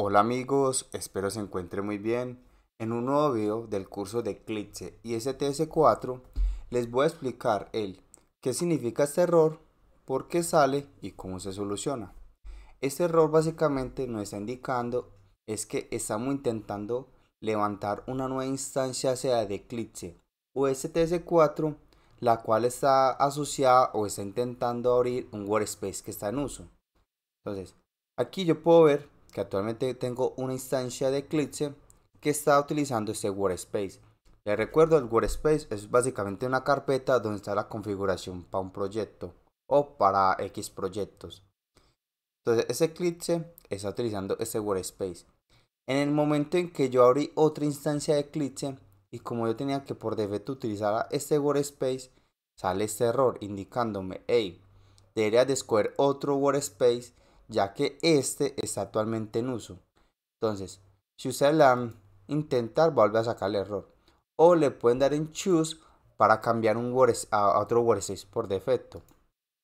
Hola amigos, espero se encuentren muy bien. En un nuevo video del curso de Eclipse y STS4 les voy a explicar el qué significa este error, por qué sale y cómo se soluciona. Este error básicamente nos está indicando es que estamos intentando levantar una nueva instancia sea de Eclipse o STS4 la cual está asociada o está intentando abrir un workspace que está en uso. Entonces, aquí yo puedo ver que actualmente tengo una instancia de Eclipse que está utilizando ese workspace. Les recuerdo, el workspace es básicamente una carpeta donde está la configuración para un proyecto o para X proyectos. Entonces, ese Eclipse está utilizando ese workspace. En el momento en que yo abrí otra instancia de Eclipse y como yo tenía que por defecto utilizar este workspace, sale este error indicándome, hey, debería de escoger otro workspace ya que este está actualmente en uso. Entonces, si ustedes la intentar, vuelve a sacar el error. O le pueden dar en choose para cambiar un word, a otro workspace por defecto.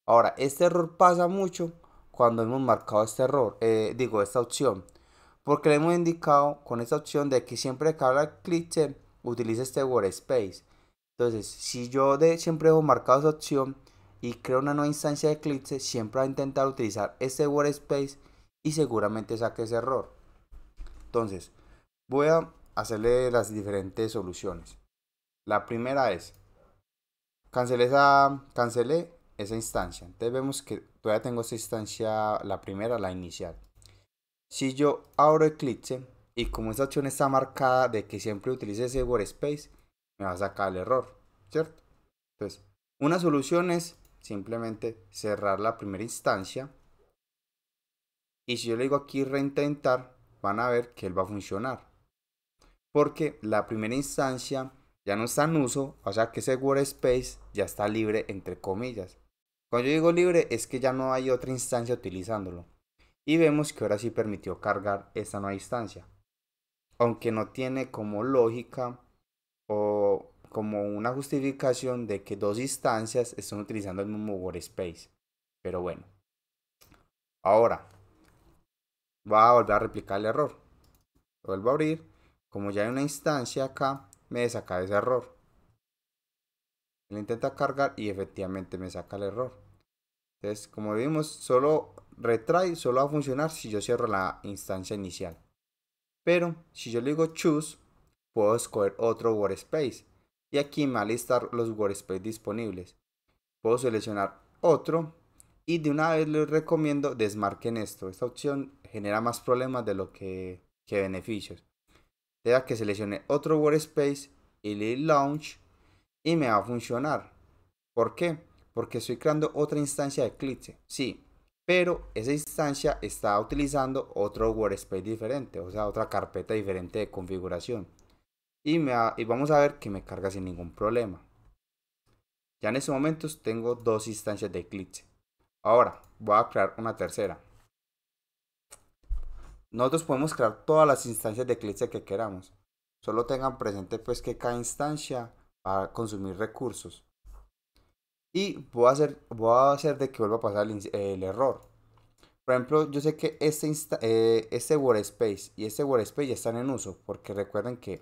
Ahora, este error pasa mucho cuando hemos marcado este error, eh, digo, esta opción. Porque le hemos indicado con esta opción de que siempre que haga clic utilice este space. Entonces, si yo de, siempre he marcado esa opción, y crea una nueva instancia de Eclipse, siempre va a intentar utilizar ese workspace y seguramente saque ese error. Entonces, voy a hacerle las diferentes soluciones. La primera es, cancelé esa, esa instancia. Entonces vemos que todavía tengo esta instancia, la primera, la inicial. Si yo abro Eclipse y como esta opción está marcada de que siempre utilice ese workspace, me va a sacar el error, ¿cierto? Entonces, una solución es simplemente cerrar la primera instancia. Y si yo le digo aquí reintentar, van a ver que él va a funcionar. Porque la primera instancia ya no está en uso, o sea que ese workspace ya está libre entre comillas. Cuando yo digo libre es que ya no hay otra instancia utilizándolo. Y vemos que ahora sí permitió cargar esta nueva instancia. Aunque no tiene como lógica como una justificación de que dos instancias están utilizando el mismo workspace. Pero bueno. Ahora, va a volver a replicar el error. vuelvo a abrir. Como ya hay una instancia acá, me saca ese error. Lo intenta cargar y efectivamente me saca el error. Entonces, como vimos, solo retry solo va a funcionar si yo cierro la instancia inicial. Pero si yo le digo choose, puedo escoger otro workspace y aquí me va a listar los workspace disponibles. Puedo seleccionar otro y de una vez les recomiendo desmarquen esto. Esta opción genera más problemas de lo que, que beneficios. Deja que seleccione otro workspace y le launch y me va a funcionar. ¿Por qué? Porque estoy creando otra instancia de Eclipse. Sí, pero esa instancia está utilizando otro workspace diferente, o sea, otra carpeta diferente de configuración y, vamos a ver que me carga sin ningún problema. Ya en esos momentos tengo dos instancias de Eclipse. Ahora voy a crear una tercera. Nosotros podemos crear todas las instancias de Eclipse que queramos. Solo tengan presente pues que cada instancia va a consumir recursos. Y voy a hacer, voy a hacer de que vuelva a pasar el, error. Por ejemplo, yo sé que este, este workspace y este workspace ya están en uso. Porque recuerden que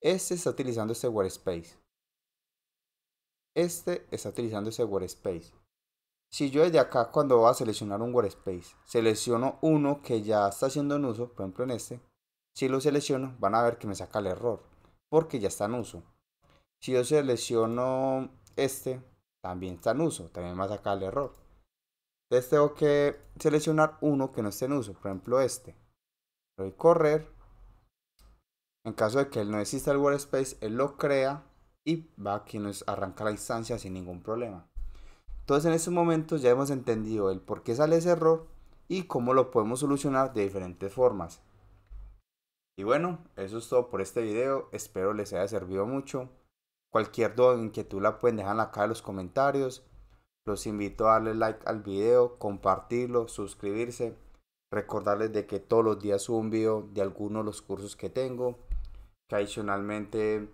este está utilizando este workspace. Este está utilizando ese workspace. Si yo desde acá cuando voy a seleccionar un workspace, selecciono uno que ya está haciendo en uso, por ejemplo en este, si lo selecciono van a ver que me saca el error, porque ya está en uso. Si yo selecciono este, también está en uso, también me va a sacar el error. Entonces tengo que seleccionar uno que no esté en uso, por ejemplo este. Voy a correr en caso de que él no exista el workspace, él lo crea y va aquí nos arranca la instancia sin ningún problema. Entonces en estos momentos ya hemos entendido el por qué sale ese error y cómo lo podemos solucionar de diferentes formas. Y bueno, eso es todo por este video, espero les haya servido mucho. Cualquier duda o inquietud la pueden dejar acá en los comentarios. Los invito a darle like al video, compartirlo, suscribirse. Recordarles de que todos los días subo un video de alguno de los cursos que tengo que adicionalmente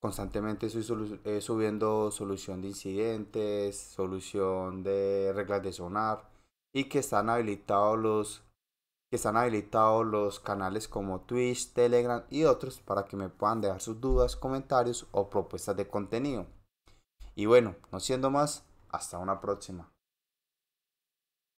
constantemente estoy eh, subiendo solución de incidentes, solución de reglas de sonar y que están habilitados que están habilitados los canales como Twitch, Telegram y otros para que me puedan dejar sus dudas, comentarios o propuestas de contenido. Y bueno, no siendo más, hasta una próxima.